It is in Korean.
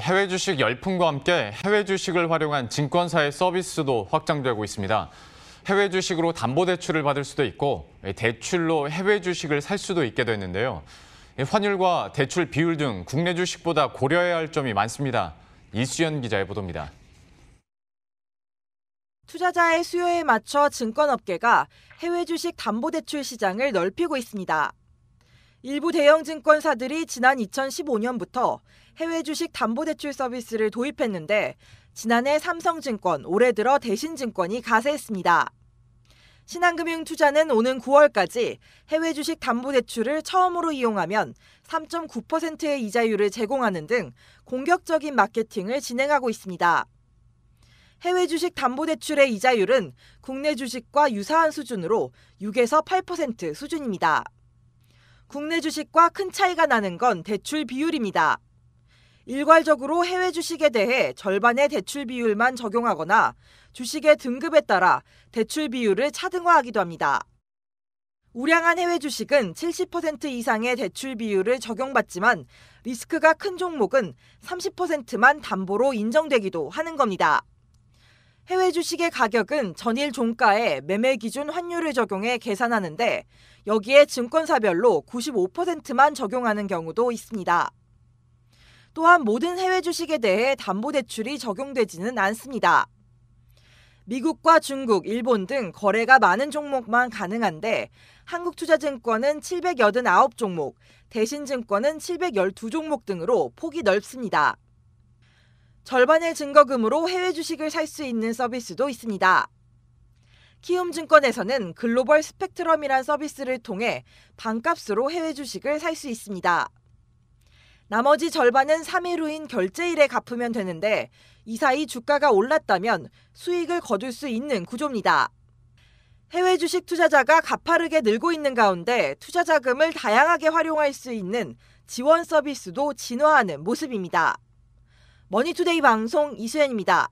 해외 주식 열풍과 함께 해외 주식을 활용한 증권사의 서비스도 확장되고 있습니다. 해외 주식으로 담보 대출을 받을 수도 있고 대출로 해외 주식을 살 수도 있게 됐는데요. 환율과 대출 비율 등 국내 주식보다 고려해야 할 점이 많습니다. 이수연 기자의 보도입니다. 투자자의 수요에 맞춰 증권업계가 해외 주식 담보 대출 시장을 넓히고 있습니다. 일부 대형 증권사들이 지난 2015년부터 해외 주식 담보대출 서비스를 도입했는데 지난해 삼성증권, 올해 들어 대신증권이 가세했습니다. 신한금융투자는 오는 9월까지 해외 주식 담보대출을 처음으로 이용하면 3.9%의 이자율을 제공하는 등 공격적인 마케팅을 진행하고 있습니다. 해외 주식 담보대출의 이자율은 국내 주식과 유사한 수준으로 6에서 8% 수준입니다. 국내 주식과 큰 차이가 나는 건 대출 비율입니다. 일괄적으로 해외 주식에 대해 절반의 대출 비율만 적용하거나 주식의 등급에 따라 대출 비율을 차등화하기도 합니다. 우량한 해외 주식은 70% 이상의 대출 비율을 적용받지만 리스크가 큰 종목은 30%만 담보로 인정되기도 하는 겁니다. 해외 주식의 가격은 전일 종가에 매매 기준 환율을 적용해 계산하는데 여기에 증권사별로 95%만 적용하는 경우도 있습니다. 또한 모든 해외 주식에 대해 담보대출이 적용되지는 않습니다. 미국과 중국, 일본 등 거래가 많은 종목만 가능한데 한국투자증권은 789종목, 대신증권은 712종목 등으로 폭이 넓습니다. 절반의 증거금으로 해외 주식을 살 수 있는 서비스도 있습니다. 키움증권에서는 글로벌 스펙트럼이란 서비스를 통해 반값으로 해외 주식을 살 수 있습니다. 나머지 절반은 3일 후인 결제일에 갚으면 되는데 이 사이 주가가 올랐다면 수익을 거둘 수 있는 구조입니다. 해외 주식 투자자가 가파르게 늘고 있는 가운데 투자 자금을 다양하게 활용할 수 있는 지원 서비스도 진화하는 모습입니다. 머니투데이 방송 이수연입니다.